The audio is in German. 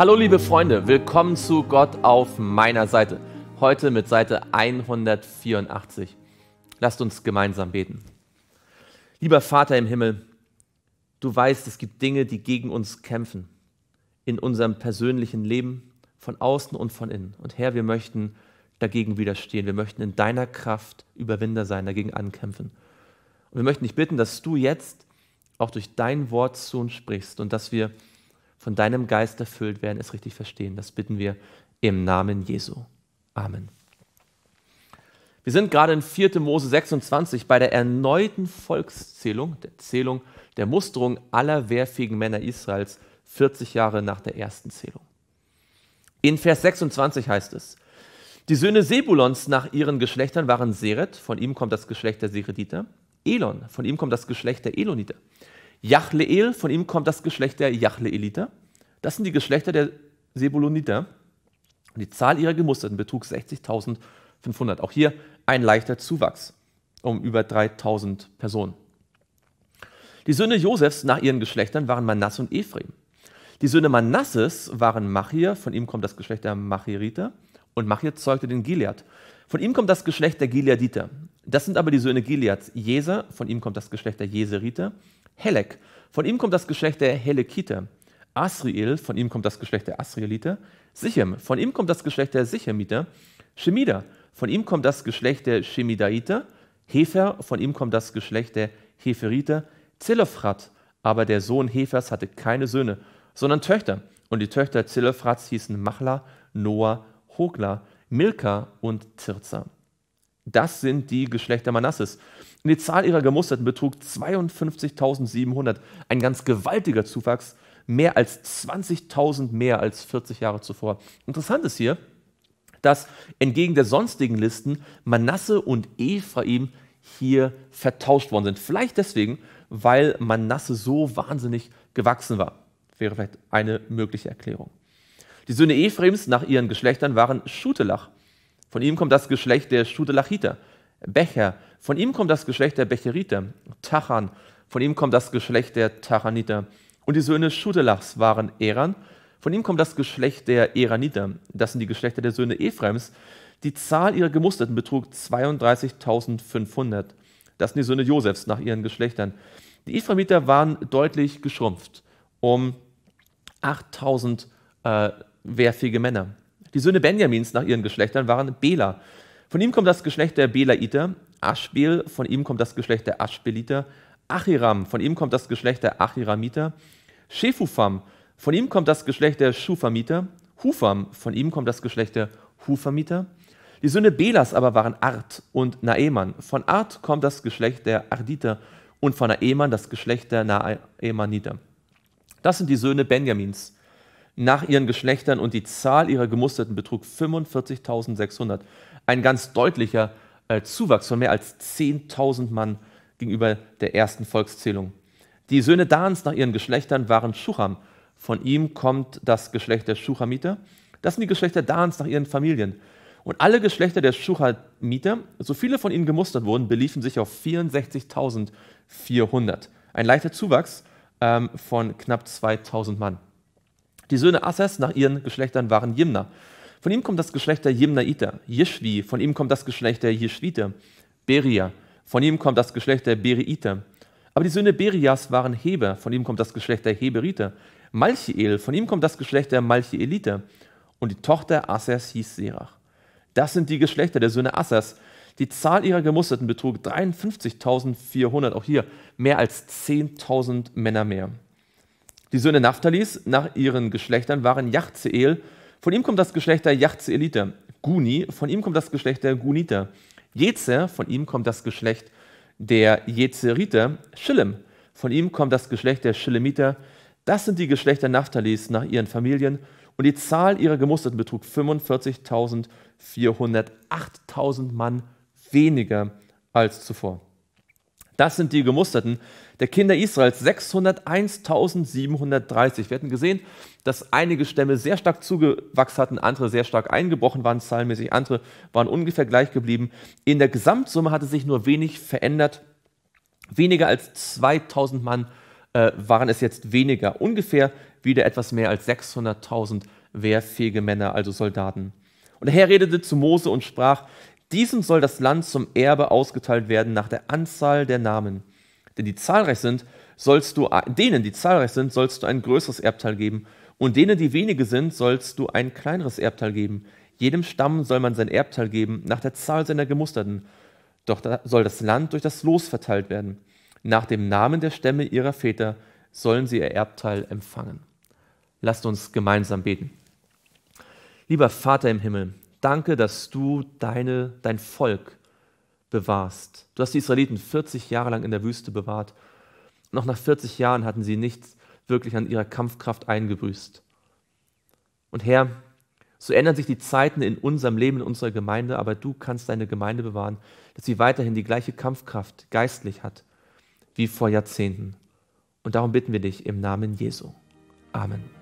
Hallo liebe Freunde, willkommen zu Gott auf meiner Seite. Heute mit Seite 184. Lasst uns gemeinsam beten. Lieber Vater im Himmel, du weißt, es gibt Dinge, die gegen uns kämpfen, in unserem persönlichen Leben, von außen und von innen. Und Herr, wir möchten dagegen widerstehen. Wir möchten in deiner Kraft Überwinder sein, dagegen ankämpfen. Und wir möchten dich bitten, dass du jetzt auch durch dein Wort zu uns sprichst und dass wir von deinem Geist erfüllt werden, es richtig verstehen. Das bitten wir im Namen Jesu. Amen. Wir sind gerade in 4. Mose 26 bei der erneuten Volkszählung, der Zählung der Musterung aller wehrfähigen Männer Israels 40 Jahre nach der ersten Zählung. In Vers 26 heißt es, die Söhne Sebulons nach ihren Geschlechtern waren Seret, von ihm kommt das Geschlecht der Serediter, Elon, von ihm kommt das Geschlecht der Eloniter, Jachleel, von ihm kommt das Geschlecht der Jachleeliter. Das sind die Geschlechter der Sebuloniter. Und die Zahl ihrer Gemusterten betrug 60.500. Auch hier ein leichter Zuwachs um über 3.000 Personen. Die Söhne Josefs nach ihren Geschlechtern waren Manasse und Ephraim. Die Söhne Manasses waren Machir, von ihm kommt das Geschlecht der Machiriter, und Machir zeugte den Gilead. Von ihm kommt das Geschlecht der Gileaditer. Das sind aber die Söhne Gileads, Jeser, von ihm kommt das Geschlecht der Jeseriter, Helek. Von ihm kommt das Geschlecht der Helekiter. Asriel, von ihm kommt das Geschlecht der Asrieliter. Sichem, von ihm kommt das Geschlecht der Sichemiter. Schemida, von ihm kommt das Geschlecht der Shemidaiter. Hefer, von ihm kommt das Geschlecht der Heferiter. Zelophrad, aber der Sohn Hefers hatte keine Söhne, sondern Töchter. Und die Töchter Zelophrats hießen Machla, Noah, Hogla, Milka und Tirza. Das sind die Geschlechter Manasses. Und die Zahl ihrer Gemusterten betrug 52.700, ein ganz gewaltiger Zuwachs, mehr als 20.000 mehr als 40 Jahre zuvor. Interessant ist hier, dass entgegen der sonstigen Listen Manasse und Ephraim hier vertauscht worden sind. Vielleicht deswegen, weil Manasse so wahnsinnig gewachsen war. Wäre vielleicht eine mögliche Erklärung. Die Söhne Ephraims nach ihren Geschlechtern waren Schutelach, von ihm kommt das Geschlecht der Schudelachiter, Becher. Von ihm kommt das Geschlecht der Becheriter, Tachan. Von ihm kommt das Geschlecht der Tachaniter. Und die Söhne Schudelachs waren Eran. Von ihm kommt das Geschlecht der Eraniter. Das sind die Geschlechter der Söhne Ephraims. Die Zahl ihrer Gemusterten betrug 32.500. Das sind die Söhne Josefs nach ihren Geschlechtern. Die Ephraimiter waren deutlich geschrumpft um 8.000 äh, werfige Männer. Die Söhne Benjamins nach ihren Geschlechtern waren Bela. Von ihm kommt das Geschlecht der Belaiter, Aschbel, von ihm kommt das Geschlecht der Aschbeliter, Achiram, von ihm kommt das Geschlecht der Achiramiter, Shefufam, von ihm kommt das Geschlecht der Schufamiter, Hufam, von ihm kommt das Geschlecht der Hufamiter. Die Söhne Belas aber waren Art und Naeman. Von Art kommt das Geschlecht der Arditer und von Naeman das Geschlecht der Naemaniter. Das sind die Söhne Benjamins nach ihren Geschlechtern und die Zahl ihrer Gemusterten betrug 45.600. Ein ganz deutlicher äh, Zuwachs von mehr als 10.000 Mann gegenüber der ersten Volkszählung. Die Söhne Dans nach ihren Geschlechtern waren Schucham. Von ihm kommt das Geschlecht der Schuchamiter. Das sind die Geschlechter Dans nach ihren Familien. Und alle Geschlechter der Schuchamiter, so viele von ihnen gemustert wurden, beliefen sich auf 64.400. Ein leichter Zuwachs ähm, von knapp 2000 Mann. Die Söhne Assers nach ihren Geschlechtern waren Jimna. Von ihm kommt das Geschlecht der Jimnaiter, Jeschwi, von ihm kommt das Geschlecht der Jeschwiter, Beria, von ihm kommt das Geschlecht der Beriiter. Aber die Söhne Berias waren Heber, von ihm kommt das Geschlecht der Heberiter, Malchiel, von ihm kommt das Geschlecht der Malchieliter. Und die Tochter Assers hieß Serach. Das sind die Geschlechter der Söhne Assers. Die Zahl ihrer Gemusterten betrug 53.400, auch hier mehr als 10.000 Männer mehr. Die Söhne Naphtalis nach ihren Geschlechtern waren Jachzeel, von ihm kommt das Geschlecht der Jachzeeliter. Guni, von ihm kommt das Geschlecht der Guniter. Jezer, von ihm kommt das Geschlecht der Jezeriter. Schillem, von ihm kommt das Geschlecht der Schillemiter. Das sind die Geschlechter Naphtalis nach ihren Familien. Und die Zahl ihrer Gemusterten betrug 45.400, 8.000 Mann weniger als zuvor. Das sind die Gemusterten der Kinder Israels, 601.730. Wir hatten gesehen, dass einige Stämme sehr stark zugewachsen hatten, andere sehr stark eingebrochen waren zahlenmäßig, andere waren ungefähr gleich geblieben. In der Gesamtsumme hatte sich nur wenig verändert. Weniger als 2000 Mann äh, waren es jetzt weniger, ungefähr wieder etwas mehr als 600.000 wehrfähige Männer, also Soldaten. Und der Herr redete zu Mose und sprach, diesem soll das Land zum Erbe ausgeteilt werden nach der Anzahl der Namen. Denn die zahlreich sind, sollst du denen, die zahlreich sind, sollst du ein größeres Erbteil geben, und denen, die wenige sind, sollst du ein kleineres Erbteil geben. Jedem Stamm soll man sein Erbteil geben, nach der Zahl seiner Gemusterten. Doch da soll das Land durch das Los verteilt werden. Nach dem Namen der Stämme ihrer Väter sollen sie ihr Erbteil empfangen. Lasst uns gemeinsam beten. Lieber Vater im Himmel, danke, dass du deine, dein Volk bewahrst. Du hast die Israeliten 40 Jahre lang in der Wüste bewahrt. Noch nach 40 Jahren hatten sie nichts wirklich an ihrer Kampfkraft eingebüßt. Und Herr, so ändern sich die Zeiten in unserem Leben, in unserer Gemeinde, aber du kannst deine Gemeinde bewahren, dass sie weiterhin die gleiche Kampfkraft geistlich hat wie vor Jahrzehnten. Und darum bitten wir dich im Namen Jesu. Amen.